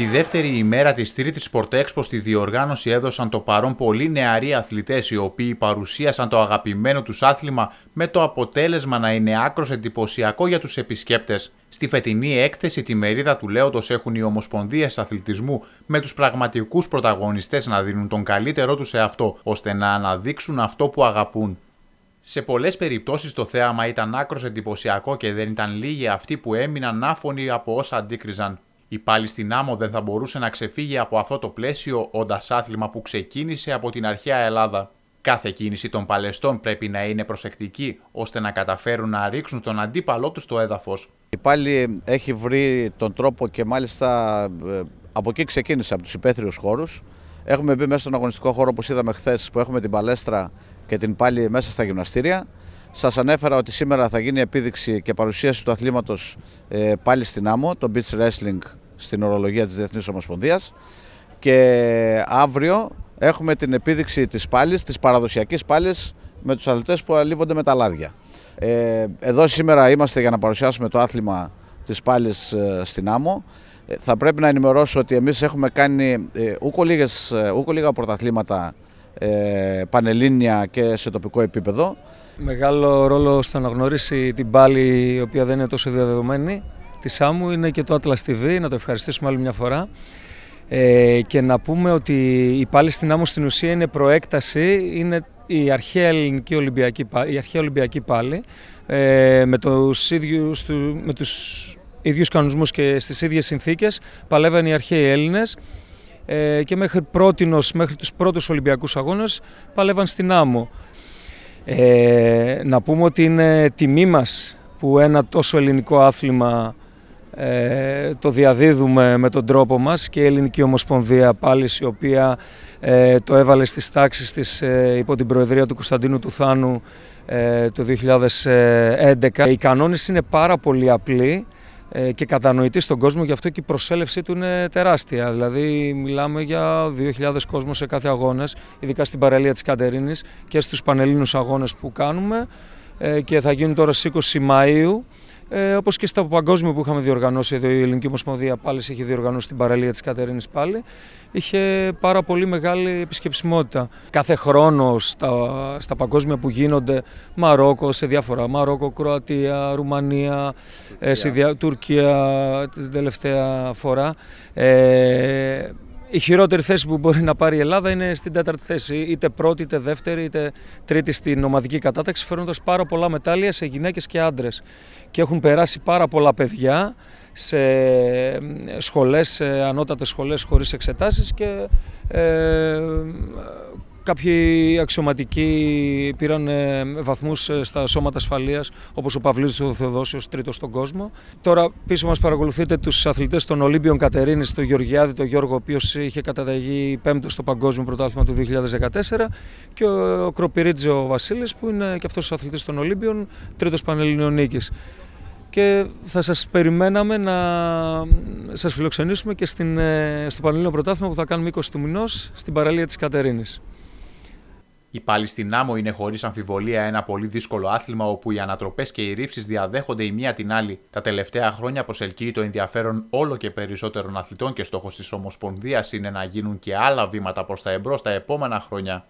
Τη δεύτερη ημέρα της τρίτη Sport Expo στη διοργάνωση έδωσαν το παρόν πολλοί νεαροί αθλητές οι οποίοι παρουσίασαν το αγαπημένο τους άθλημα με το αποτέλεσμα να είναι άκρος εντυπωσιακό για τους επισκέπτες. Στη φετινή έκθεση τη μερίδα του Λέοντος έχουν οι Ομοσπονδίες Αθλητισμού με τους πραγματικούς πρωταγωνιστές να δίνουν τον καλύτερό τους σε αυτό, ώστε να αναδείξουν αυτό που αγαπούν. Σε πολλές περιπτώσεις το θέαμα ήταν άκρος εντυπωσιακό και δεν ήταν λίγοι αυτοί που έμειναν άφωνοι από όσα αντίκριζαν. Η πάλι στην άμμο δεν θα μπορούσε να ξεφύγει από αυτό το πλαίσιο όντας άθλημα που ξεκίνησε από την αρχαία Ελλάδα. Κάθε κίνηση των παλαιστών πρέπει να είναι προσεκτική ώστε να καταφέρουν να ρίξουν τον αντίπαλό τους στο έδαφος. Η πάλι ε, έχει βρει τον τρόπο και μάλιστα ε, από εκεί ξεκίνησε, από τους υπαίθριους χώρους. Έχουμε μπει μέσα στον αγωνιστικό χώρο όπως είδαμε χθες που έχουμε την παλέστρα και την πάλι μέσα στα γυμναστήρια. Σας ανέφερα ότι σήμερα θα γίνει επίδειξη και παρουσίαση του αθλήματος ε, πάλι στην άμμο, το beach wrestling στην ορολογία της Διεθνής Ομοσπονδίας και αύριο έχουμε την επίδειξη της πάλης, της παραδοσιακής πάλης με τους αθλητές που αλείβονται με τα λάδια. Ε, εδώ σήμερα είμαστε για να παρουσιάσουμε το άθλημα της πάλης ε, στην Άμμο. Ε, θα πρέπει να ενημερώσω ότι εμείς έχουμε κάνει ούκο, λίγες, ούκο λίγα πρωταθλήματα ε, πανελλήνια και σε τοπικό επίπεδο. Μεγάλο ρόλο στο να γνωρίσει την πάλη η οποία δεν είναι τόσο διαδεδομένη της άμμου είναι και το Atlas TV, να το ευχαριστήσουμε άλλη μια φορά. Ε, και να πούμε ότι η πάλι στην άμμο στην ουσία είναι προέκταση, είναι η αρχαία ελληνική Ολυμπιακή, η αρχαία Ολυμπιακή πάλι, ε, με, τους ίδιους, με τους ίδιους κανονισμούς και στις ίδιες συνθήκες, παλεύαν οι αρχαίοι Έλληνες ε, και μέχρι πρότινος, μέχρι τους πρώτους Ολυμπιακούς Αγώνες παλεύαν στην άμμο. Ε, να πούμε ότι είναι τιμή μας που ένα τόσο ελληνικό άθλημα ε, το διαδίδουμε με τον τρόπο μας και η Ελληνική Ομοσπονδία πάλι η οποία ε, το έβαλε στις τάξεις της ε, υπό την Προεδρία του Κωνσταντίνου Τουθάνου ε, το 2011. Οι κανόνες είναι πάρα πολύ απλοί ε, και κατανοητή στον κόσμο, γι' αυτό και η προσέλευσή του είναι τεράστια. Δηλαδή, μιλάμε για 2.000 κόσμος σε κάθε αγώνες, ειδικά στην παραλία της Κατερίνης και στους πανελλήνους αγώνες που κάνουμε. Και θα γίνουν τώρα στις 20 Μαΐου ε, Όπως και στα παγκόσμια που είχαμε διοργανώσει εδώ, η Ελληνική Ομοσπονδία πάλι έχει διοργανώσει την παραλία της Κατερίνης πάλι. Είχε πάρα πολύ μεγάλη επισκεψιμότητα. Κάθε χρόνο στα, στα παγκόσμια που γίνονται, Μαρόκο σε διάφορα. Μαρόκο, Κροατία, Ρουμανία, ε, Τουρκία, Τουρκία την τελευταία φορά. Ε, η χειρότερη θέση που μπορεί να πάρει η Ελλάδα είναι στην τέταρτη θέση, είτε πρώτη, είτε δεύτερη, είτε τρίτη στην ομαδική κατάταξη, φέρνοντας πάρα πολλά μετάλλια σε γυναίκες και άντρες. Και έχουν περάσει πάρα πολλά παιδιά σε σχολές, ανώτατες σχολές χωρίς χωρίς εξετάσεις και ε, Κάποιοι αξιωματικοί πήραν ε, βαθμούς ε, στα σώματα ασφαλείας, όπως ο Παυλίδης ο Θεοδόσιος, τρίτος στον κόσμο. Τώρα πίσω μας παρακολουθείτε τους αθλητές των Ολύμπιων Κατερίνης, τον Γεωργιάδη, τον Γιώργο, ο οποίος είχε καταταγεί πέμπτο στο Παγκόσμιο Πρωτάθλημα του 2014, και ο Κροπιρίτζο ο Βασίλης, που είναι και αυτός ο αθλητής των Ολύμπιων, τρίτος Πανελληνιών και θα σας περιμέναμε να σας φιλοξενήσουμε και στην, ε, στο Πανελλήνιο Πρωτάθλημα που θα κάνουμε 20 του μηνός στην παραλία της Κατερίνης. Η μου είναι χωρίς αμφιβολία ένα πολύ δύσκολο άθλημα όπου οι ανατροπές και οι ρήψεις διαδέχονται η μία την άλλη. Τα τελευταία χρόνια προσελκύει το ενδιαφέρον όλο και περισσότερων αθλητών και στόχος της Ομοσπονδίας είναι να γίνουν και άλλα βήματα προς τα εμπρός τα επόμενα χρόνια.